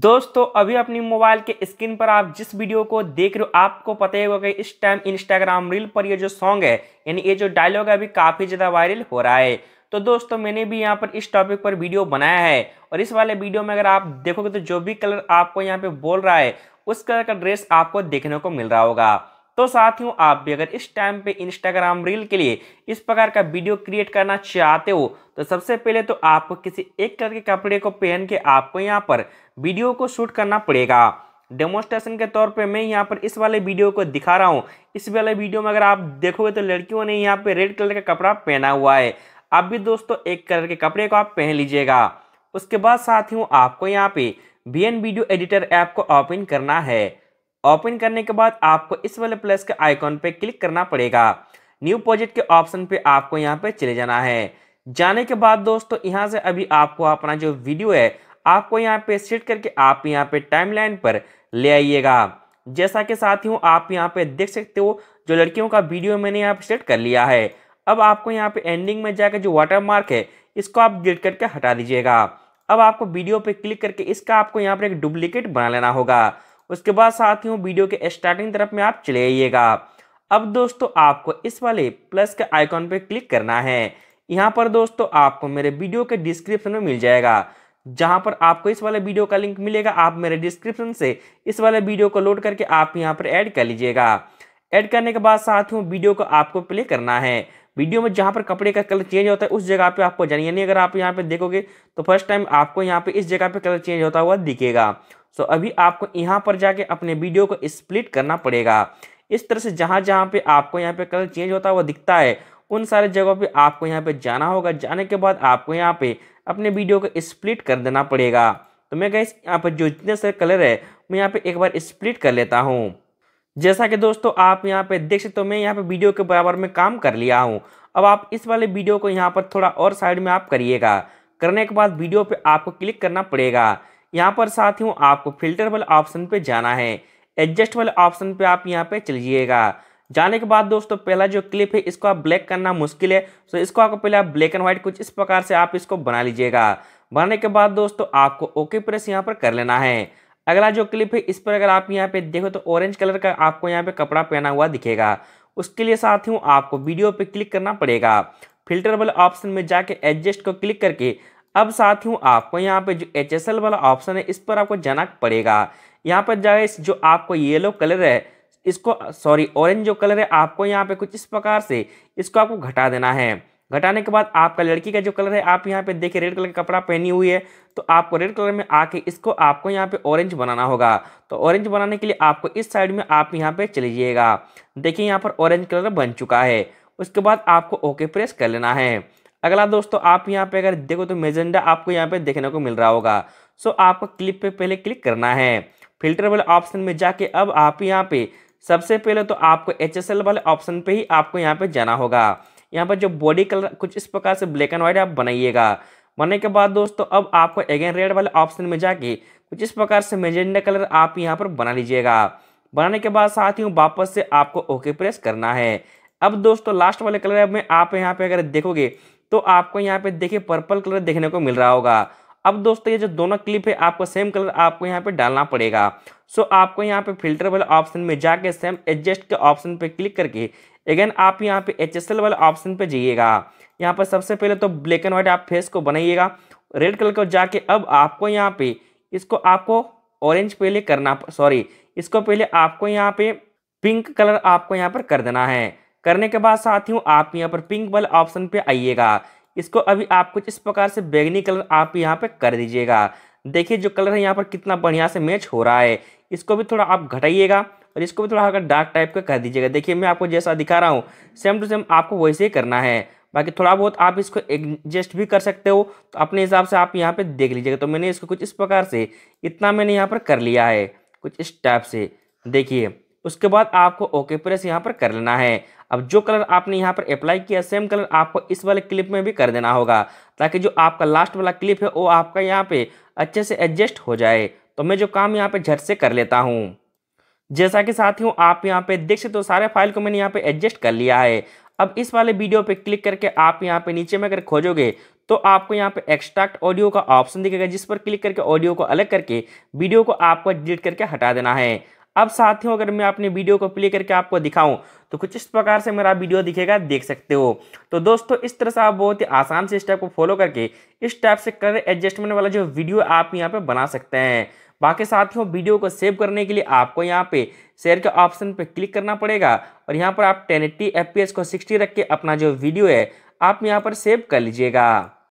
दोस्तों अभी अपनी मोबाइल के स्क्रीन पर आप जिस वीडियो को देख रहे हो आपको पता ही होगा कि इस टाइम इंस्टाग्राम रील पर ये जो सॉन्ग है यानी ये जो डायलॉग है अभी काफ़ी ज़्यादा वायरल हो रहा है तो दोस्तों मैंने भी यहाँ पर इस टॉपिक पर वीडियो बनाया है और इस वाले वीडियो में अगर आप देखोगे तो जो भी कलर आपको यहाँ पे बोल रहा है उस कलर का ड्रेस आपको देखने को मिल रहा होगा तो साथियों आप भी अगर इस टाइम पे इंस्टाग्राम रील के लिए इस प्रकार का वीडियो क्रिएट करना चाहते हो तो सबसे पहले तो आपको किसी एक कलर के कपड़े को पहन के आपको यहाँ पर वीडियो को शूट करना पड़ेगा डेमोस्ट्रेशन के तौर पे मैं यहाँ पर इस वाले वीडियो को दिखा रहा हूँ इस वाले वीडियो में अगर आप देखोगे तो लड़कियों ने यहाँ पे रेड कलर का कपड़ा पहना हुआ है आप भी दोस्तों एक कलर के कपड़े को आप पहन लीजिएगा उसके बाद साथियों आपको यहाँ पे B N video editor app को ओपन करना है ओपन करने के बाद आपको इस वाले प्लस के आइकॉन पे क्लिक करना पड़ेगा न्यू प्रोजेक्ट के ऑप्शन पे आपको यहाँ पे चले जाना है जाने के बाद दोस्तों यहाँ से अभी आपको अपना जो वीडियो है आपको यहाँ पे सेट करके आप यहाँ पे टाइमलाइन पर ले आइएगा जैसा कि साथियों आप यहाँ पे देख सकते हो जो लड़कियों का वीडियो मैंने यहाँ पे सेट कर लिया है अब आपको यहाँ पे एंडिंग में जाकर जो वाटर मार्क है इसको आप डिलीट करके हटा दीजिएगा अब आपको वीडियो पे क्लिक करके इसका आपको यहाँ पर एक डुप्लीकेट बना लेना होगा उसके बाद साथियों वीडियो के स्टार्टिंग तरफ में आप चले आइएगा अब दोस्तों आपको इस वाले प्लस के आइकॉन पर क्लिक करना है यहाँ पर दोस्तों आपको मेरे वीडियो के डिस्क्रिप्शन में मिल जाएगा जहाँ पर आपको इस वाले वीडियो का लिंक मिलेगा आप मेरे डिस्क्रिप्शन से इस वाले वीडियो को लोड करके आप यहाँ पर ऐड कर लीजिएगा ऐड करने के बाद साथ में वीडियो को आपको प्ले करना है वीडियो में जहाँ पर कपड़े का कलर चेंज होता है उस जगह पे आपको जानिए यानी अगर आप यहाँ पे देखोगे तो फर्स्ट टाइम आपको यहाँ पे इस जगह पे कलर चेंज होता हुआ दिखेगा सो अभी आपको यहाँ पर जाके अपने वीडियो को स्प्लिट करना पड़ेगा इस तरह से जहाँ जहाँ पे आपको यहाँ पे कलर चेंज होता हुआ दिखता है उन सारे जगहों पर आपको यहाँ पर जाना होगा जाने के बाद आपको यहाँ पर अपने वीडियो को स्प्लिट कर देना पड़ेगा तो मैं कह यहाँ पर जो जितने सारे कलर है मैं यहाँ पर एक बार स्प्लिट कर लेता हूँ जैसा कि दोस्तों आप यहाँ पे देख सकते हो मैं यहाँ पे वीडियो के बराबर में काम कर लिया हूँ अब आप इस वाले वीडियो को यहाँ पर थोड़ा और साइड में आप करिएगा करने के बाद वीडियो पे आपको क्लिक करना पड़ेगा यहाँ पर साथ ही आपको फिल्टर वाले ऑप्शन पे जाना है एडजस्ट वाले ऑप्शन पे आप यहाँ पे चलिएगा जाने के बाद दोस्तों पहला जो क्लिप है इसको आप ब्लैक करना मुश्किल है तो इसको आपको पहले आप ब्लैक एंड व्हाइट कुछ इस प्रकार से आप इसको बना लीजिएगा बनाने के बाद दोस्तों आपको ओके प्रेस यहाँ पर कर लेना है अगला जो क्लिप है इस पर अगर आप यहाँ पे देखो तो ऑरेंज कलर का आपको यहाँ पे कपड़ा पहना हुआ दिखेगा उसके लिए साथियों आपको वीडियो पे क्लिक करना पड़ेगा फिल्टर वाले ऑप्शन में जाके एडजस्ट को क्लिक करके अब साथियों आपको यहाँ पे जो एच वाला ऑप्शन है इस पर आपको जाना पड़ेगा यहाँ पर जाए जो आपको येलो कलर है इसको सॉरी ऑरेंज जो कलर है आपको यहाँ पे कुछ इस प्रकार से इसको आपको घटा देना है घटाने के बाद आपका लड़की का जो कलर है आप यहाँ पे देखिए रेड कलर का कपड़ा पहनी हुई है तो आपको रेड कलर में आके इसको आपको यहाँ पे ऑरेंज बनाना होगा तो ऑरेंज बनाने के लिए आपको इस साइड में आप यहाँ पे चले जाइएगा देखिए यहाँ पर ऑरेंज कलर बन चुका है उसके बाद आपको ओके प्रेस कर लेना है अगला दोस्तों आप यहाँ पे अगर देखो तो मेजेंडा आपको यहाँ पे देखने को मिल रहा होगा सो आपको क्लिप पे पहले क्लिक करना है फिल्टर वाले ऑप्शन में जाके अब आप यहाँ पे सबसे पहले तो आपको एच वाले ऑप्शन पे ही आपको यहाँ पे जाना होगा यहाँ पर जो बॉडी कलर कुछ इस प्रकार से ब्लैक एंड व्हाइट आप बनाइएगा बनने के बाद दोस्तों अब आपको अगेन रेड वाले ऑप्शन में जाके कुछ इस प्रकार से मेजेंडा कलर आप यहाँ पर बना लीजिएगा बनाने के बाद साथियों वापस से आपको ओके प्रेस करना है अब दोस्तों लास्ट वाले कलर में आप यहाँ पे अगर देखोगे तो आपको यहाँ पे देखिए पर्पल कलर देखने को मिल रहा होगा अब दोस्तों ये जो दोनों क्लिप है आपको सेम कलर आपको यहाँ पे डालना पड़ेगा सो आपको यहाँ पे फिल्टर वाले ऑप्शन में जाके सेम एडजस्ट के ऑप्शन पे क्लिक करके अगेन आप यहाँ पे एच एस एल वाले ऑप्शन पे जाइएगा यहाँ पर सबसे पहले तो ब्लैक एंड व्हाइट आप फेस को बनाइएगा रेड कलर को जाके अब आपको यहाँ पे इसको आपको ऑरेंज पहले करना सॉरी इसको पहले आपको यहाँ पे पिंक कलर आपको यहाँ पर कर देना है करने के बाद साथियों आप यहाँ पर पिंक वाले ऑप्शन पे आइएगा इसको अभी आप कुछ इस प्रकार से बैगनी कलर आप यहाँ पे कर दीजिएगा देखिए जो कलर है यहाँ पर कितना बढ़िया से मैच हो रहा है इसको भी थोड़ा आप घटाइएगा और इसको भी थोड़ा हल्का डार्क टाइप का कर दीजिएगा देखिए मैं आपको जैसा दिखा रहा हूँ सेम टू सेम आपको वैसे ही करना है बाकी थोड़ा बहुत आप इसको एडजस्ट भी कर सकते हो तो अपने हिसाब से आप यहाँ पर देख लीजिएगा तो मैंने इसको कुछ इस प्रकार से इतना मैंने यहाँ पर कर लिया है कुछ इस टाइप से देखिए उसके बाद आपको ओके प्रेस यहाँ पर कर लेना है अब जो कलर आपने यहाँ पर अप्लाई किया सेम कलर आपको इस वाले क्लिप में भी कर देना होगा ताकि जो आपका लास्ट वाला क्लिप है वो आपका यहाँ पे अच्छे से एडजस्ट हो जाए तो मैं जो काम यहाँ पे झट से कर लेता हूँ जैसा कि साथियों आप यहाँ पे देख सकते हो सारे फाइल को मैंने यहाँ पे एडजस्ट कर लिया है अब इस वाले वीडियो पे क्लिक करके आप यहाँ पे नीचे में अगर खोजोगे तो आपको यहाँ पे एक्सट्रैक्ट ऑडियो का ऑप्शन दिखेगा जिस पर क्लिक करके ऑडियो को अलग करके वीडियो को आपको डिलीट करके हटा देना है अब साथियों अगर मैं अपने वीडियो को प्ले करके आपको दिखाऊं तो कुछ इस प्रकार से मेरा वीडियो दिखेगा देख सकते हो तो दोस्तों इस तरह से आप बहुत ही आसान से इस टाइप को फॉलो करके इस टाइप से कलर एडजस्टमेंट वाला जो वीडियो आप यहाँ पे बना सकते हैं बाकी साथियों वीडियो को सेव करने के लिए आपको यहाँ पे शेयर के ऑप्शन पर क्लिक करना पड़ेगा और यहाँ पर आप टेन एट्टी को सिक्सटी रख के अपना जो वीडियो है आप यहाँ पर सेव कर लीजिएगा